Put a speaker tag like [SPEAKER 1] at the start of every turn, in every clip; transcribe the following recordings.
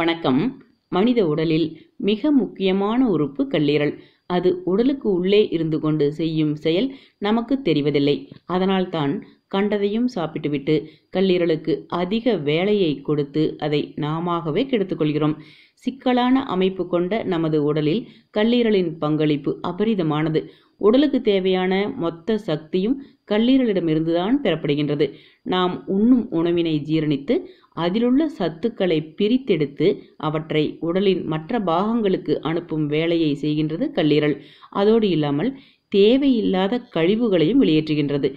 [SPEAKER 1] வணக்கம் மனித உடலில் மிக முக்கியமான உறுப்பு கல்லீரல் அது உடலுக்கு உள்ளே இருந்து கொண்டு செய்யும் செயல் நமக்கு தெரிவதில்லை அதனால் தான் கண்டதையும் சாப்பிட்டுவிட்டு கல்லீரலுக்கு அதிக வேலையை கொடுத்து அதை நாமவே கெடுத்துக்கொள்கிறோம் சிக்கலான அமைப்பு கொண்ட நமது உடலில் கல்லீரலின் பங்களிப்பு அபரிதமானது உடலுக்கு தேவையான மொத்த சக்தியும் கல்லீரலிடமிருந்து தான் பெறப்படுகின்றது நாம் உண்ணும் உணவினை ஜீரணித்து அதிலுள்ள சத்துக்களை பிரித்தெடுத்து அவற்றை உடலின் மற்ற பாகங்களுக்கு அனுப்பும் வேலையை செய்கின்றது கல்லீரல் அதோடு இல்லாமல் தேவையில்லாத கழிவுகளையும் வெளியேற்றுகின்றது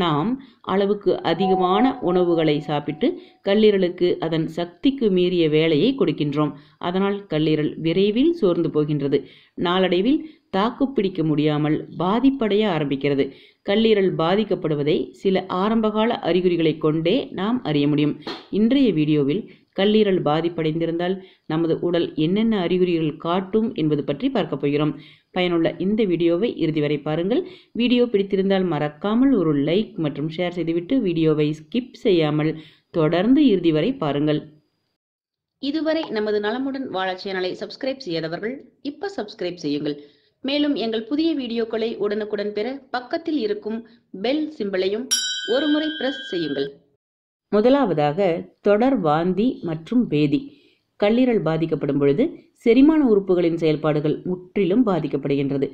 [SPEAKER 1] நாம் அளவுக்கு அதிகமான உணவுகளை சாப்பிட்டு கல்லீரலுக்கு அதன் சக்திக்கு மீறிய வேலையை கொடுக்கின்றோம் அதனால் கல்லீரல் விரைவில் சோர்ந்து போகின்றது நாளடைவில் தாக்கு பிடிக்க முடியாமல் பாதிப்படைய ஆரம்பிக்கிறது கல்லீரல் பாதிக்கப்படுவதை சில ஆரம்பகால அறிகுறிகளை கொண்டே நாம் அறிய முடியும் இன்றைய வீடியோவில் கல்லீரல் பாதிப்படைந்திருந்தால் நமது உடல் என்னென்ன அறிகுறிகள் காட்டும் என்பது பற்றி பார்க்க போகிறோம் பயனுள்ள இந்த வீடியோவை இறுதி வரை பாருங்கள் வீடியோ பிடித்திருந்தால் மறக்காமல் ஒரு லைக் மற்றும் ஷேர் செய்துவிட்டு வீடியோவை ஸ்கிப் செய்யாமல் தொடர்ந்து இறுதி வரை பாருங்கள் இதுவரை நமது நலமுடன் வாழ சேனலை சப்ஸ்கிரைப் செய்யாதவர்கள் இப்ப சப்ஸ்கிரைப் செய்யுங்கள் மேலும் எங்கள் புதிய வீடியோக்களை உடனுக்குடன் பெற பக்கத்தில் இருக்கும் பெல் சிம்பிளையும் ஒருமுறை பிரஸ் செய்யுங்கள் முதலாவதாக தொடர் வாந்தி மற்றும் பேதி கல்லீரல் பாதிக்கப்படும் பொழுது செரிமான உறுப்புகளின் செயல்பாடுகள் முற்றிலும் பாதிக்கப்படுகின்றது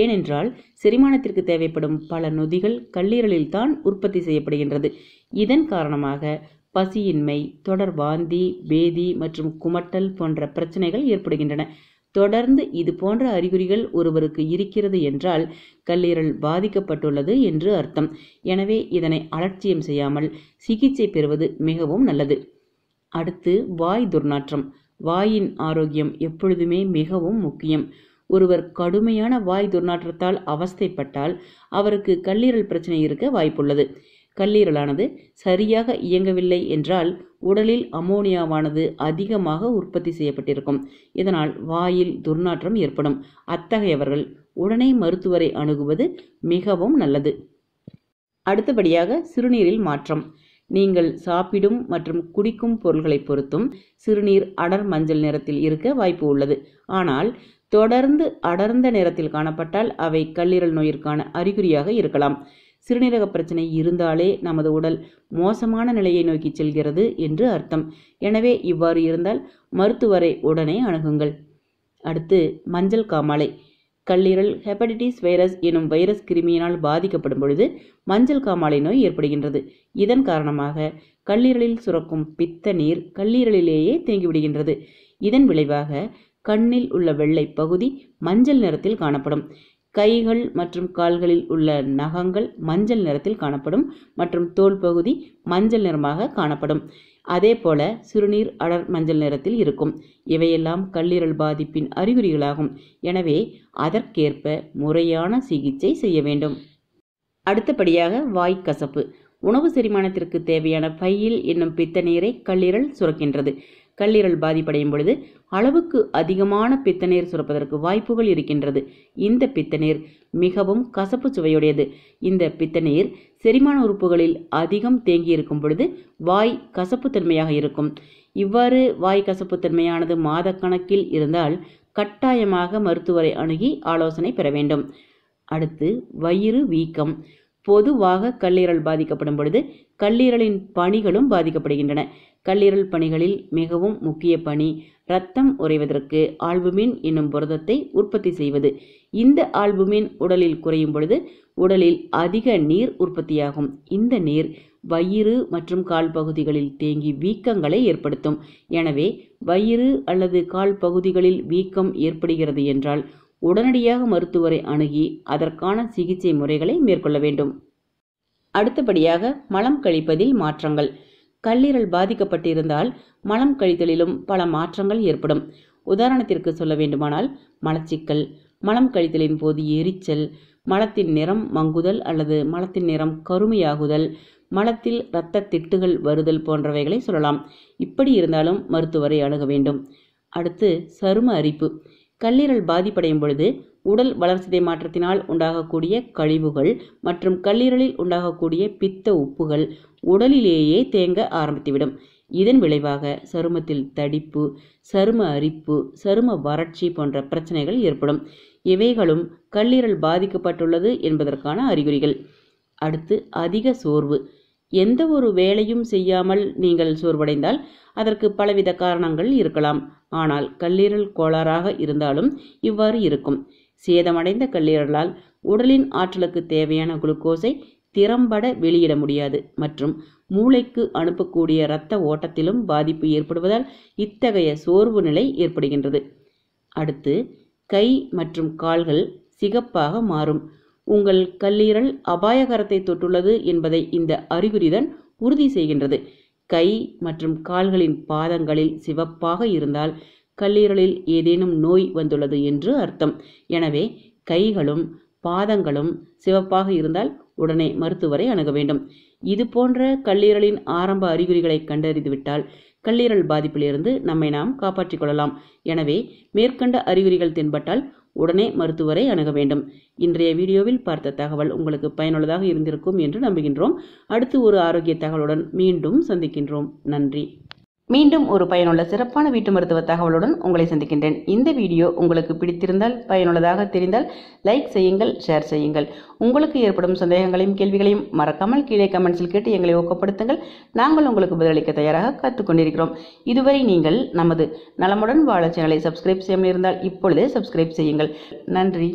[SPEAKER 1] ஏனென்றால் செரிமானத்திற்கு தேவைப்படும் பல நொதிகள் கல்லீரலில் தான் உற்பத்தி செய்யப்படுகின்றது இதன் காரணமாக பசியின்மை தொடர் வாந்தி பேதி மற்றும் குமட்டல் போன்ற பிரச்சனைகள் ஏற்படுகின்றன தொடர்ந்து இது போன்ற அறிகுறிகள் ஒருவருக்கு இருக்கிறது என்றால் கல்லீரல் பாதிக்கப்பட்டுள்ளது என்று அர்த்தம் எனவே இதனை அலட்சியம் செய்யாமல் சிகிச்சை பெறுவது மிகவும் நல்லது அடுத்து வாய் துர்நாற்றம் வாயின் ஆரோக்கியம் எப்பொழுதுமே மிகவும் முக்கியம் ஒருவர் கடுமையான வாய் துர்நாற்றத்தால் அவஸ்தைப்பட்டால் அவருக்கு கல்லீரல் பிரச்சனை இருக்க வாய்ப்புள்ளது கல்லீரலானது சரியாக இயங்கவில்லை என்றால் உடலில் அமோனியாவானது அதிகமாக உற்பத்தி செய்யப்பட்டிருக்கும் இதனால் வாயில் துர்நாற்றம் ஏற்படும் அத்தகையவர்கள் உடனே மருத்துவரை அணுகுவது மிகவும் நல்லது அடுத்தபடியாக சிறுநீரில் மாற்றம் நீங்கள் சாப்பிடும் மற்றும் குடிக்கும் பொருள்களை பொறுத்தும் சிறுநீர் அடர் மஞ்சள் நிறத்தில் இருக்க வாய்ப்பு உள்ளது ஆனால் தொடர்ந்து அடர்ந்த நிறத்தில் காணப்பட்டால் அவை கல்லீரல் நோயிற்கான அறிகுறியாக இருக்கலாம் சிறுநீரக பிரச்சனை இருந்தாலே நமது உடல் மோசமான நிலையை நோக்கி செல்கிறது என்று அர்த்தம் எனவே இவ்வாறு இருந்தால் மருத்துவரை உடனே அணுகுங்கள் அடுத்து மஞ்சள் காமாலை கல்லீரல் ஹெப்படைட்டிஸ் வைரஸ் எனும் வைரஸ் கிருமியினால் பாதிக்கப்படும் பொழுது மஞ்சள் காமாலை நோய் ஏற்படுகின்றது இதன் காரணமாக கல்லீரலில் சுரக்கும் பித்த நீர் கல்லீரலிலேயே தேங்கிவிடுகின்றது இதன் விளைவாக கண்ணில் உள்ள வெள்ளை பகுதி மஞ்சள் நிறத்தில் காணப்படும் கைகள் மற்றும் கால்களில் உள்ள நகங்கள் மஞ்சள் நிறத்தில் காணப்படும் மற்றும் தோல் பகுதி மஞ்சள் நிறமாக காணப்படும் அதே போல சிறுநீர் அடர் மஞ்சள் நிறத்தில் இருக்கும் இவையெல்லாம் கல்லீரல் பாதிப்பின் அறிகுறிகளாகும் எனவே அதற்கேற்ப முறையான சிகிச்சை செய்ய வேண்டும் அடுத்தபடியாக கசப்பு உணவு செரிமானத்திற்கு தேவையான பையில் என்னும் பித்த நீரை கல்லீரல் சுரக்கின்றது கல்லீரல் பாதிப்படையும் பொழுது அளவுக்கு அதிகமான பித்தநீர் சுரப்பதற்கு வாய்ப்புகள் இருக்கின்றது இந்த பித்தநீர் மிகவும் கசப்பு சுவையுடையது இந்த பித்தநீர் செரிமான உறுப்புகளில் அதிகம் தேங்கியிருக்கும் பொழுது வாய் கசப்புத்தன்மையாக இருக்கும் இவ்வாறு வாய் கசப்புத்தன்மையானது மாத கணக்கில் இருந்தால் கட்டாயமாக மருத்துவரை அணுகி ஆலோசனை பெற வேண்டும் அடுத்து வயிறு வீக்கம் பொதுவாக கல்லீரல் பாதிக்கப்படும் பொழுது கல்லீரலின் பணிகளும் பாதிக்கப்படுகின்றன கல்லீரல் பணிகளில் மிகவும் முக்கிய பணி இரத்தம் உறைவதற்கு ஆல்புமின் என்னும் புரதத்தை உற்பத்தி செய்வது இந்த ஆல்புமின் உடலில் குறையும் பொழுது உடலில் அதிக நீர் உற்பத்தியாகும் இந்த நீர் வயிறு மற்றும் கால் பகுதிகளில் தேங்கி வீக்கங்களை ஏற்படுத்தும் எனவே வயிறு அல்லது கால் பகுதிகளில் வீக்கம் ஏற்படுகிறது என்றால் உடனடியாக மருத்துவரை அணுகி அதற்கான சிகிச்சை முறைகளை மேற்கொள்ள வேண்டும் அடுத்தபடியாக மலம் கழிப்பதில் மாற்றங்கள் கல்லீரல் பாதிக்கப்பட்டிருந்தால் மலம் கழித்தலிலும் பல மாற்றங்கள் ஏற்படும் உதாரணத்திற்கு சொல்ல வேண்டுமானால் மலச்சிக்கல் மலம் கழித்தலின் போது எரிச்சல் மலத்தின் நிறம் மங்குதல் அல்லது மலத்தின் நிறம் கருமையாகுதல் மலத்தில் இரத்த திட்டுகள் வருதல் போன்றவைகளை சொல்லலாம் இப்படி இருந்தாலும் மருத்துவரை அணுக வேண்டும் அடுத்து சரும அரிப்பு கல்லீரல் பாதிப்படையும் பொழுது உடல் வளர்சிதை மாற்றத்தினால் உண்டாகக்கூடிய கழிவுகள் மற்றும் கல்லீரலில் உண்டாகக்கூடிய பித்த உப்புகள் உடலிலேயே தேங்க ஆரம்பித்துவிடும் இதன் விளைவாக சருமத்தில் தடிப்பு சரும அரிப்பு சரும வறட்சி போன்ற பிரச்சனைகள் ஏற்படும் இவைகளும் கல்லீரல் பாதிக்கப்பட்டுள்ளது என்பதற்கான அறிகுறிகள் அடுத்து அதிக சோர்வு எந்த ஒரு வேலையும் செய்யாமல் நீங்கள் சோர்வடைந்தால் அதற்கு பலவித காரணங்கள் இருக்கலாம் ஆனால் கல்லீரல் கோளாறாக இருந்தாலும் இவ்வாறு இருக்கும் சேதமடைந்த கல்லீரலால் உடலின் ஆற்றலுக்கு தேவையான குளுக்கோஸை திறம்பட வெளியிட முடியாது மற்றும் மூளைக்கு அனுப்பக்கூடிய இரத்த ஓட்டத்திலும் பாதிப்பு ஏற்படுவதால் இத்தகைய சோர்வு நிலை ஏற்படுகின்றது அடுத்து கை மற்றும் கால்கள் சிகப்பாக மாறும் உங்கள் கல்லீரல் அபாயகரத்தை தொட்டுள்ளது என்பதை இந்த அறிகுறிதான் உறுதி செய்கின்றது கை மற்றும் கால்களின் பாதங்களில் சிவப்பாக இருந்தால் கல்லீரலில் ஏதேனும் நோய் வந்துள்ளது என்று அர்த்தம் எனவே கைகளும் பாதங்களும் சிவப்பாக இருந்தால் உடனே மருத்துவரை அணுக வேண்டும் இது போன்ற கல்லீரலின் ஆரம்ப அறிகுறிகளை கண்டறிந்துவிட்டால் கல்லீரல் பாதிப்பிலிருந்து நம்மை நாம் காப்பாற்றிக் கொள்ளலாம் எனவே மேற்கண்ட அறிகுறிகள் தென்பட்டால் உடனே மருத்துவரை அணுக வேண்டும் இன்றைய வீடியோவில் பார்த்த தகவல் உங்களுக்கு பயனுள்ளதாக இருந்திருக்கும் என்று நம்புகின்றோம் அடுத்து ஒரு ஆரோக்கிய தகவலுடன் மீண்டும் சந்திக்கின்றோம் நன்றி மீண்டும் ஒரு பயனுள்ள சிறப்பான வீட்டு மருத்துவ தகவலுடன் உங்களை சந்திக்கின்றேன் இந்த வீடியோ உங்களுக்கு பிடித்திருந்தால் பயனுள்ளதாக தெரிந்தால் லைக் செய்யுங்கள் ஷேர் செய்யுங்கள் உங்களுக்கு ஏற்படும் சந்தேகங்களையும் கேள்விகளையும் மறக்காமல் கீழே கமெண்ட்ஸில் கேட்டு எங்களை ஊக்கப்படுத்துங்கள் நாங்கள் உங்களுக்கு பதிலளிக்க தயாராக காத்துக்கொண்டிருக்கிறோம் இதுவரை நீங்கள் நமது நலமுடன் வாழ சேனலை சப்ஸ்கிரைப் செய்யாமல் இருந்தால் இப்பொழுதே சப்ஸ்கிரைப் செய்யுங்கள் நன்றி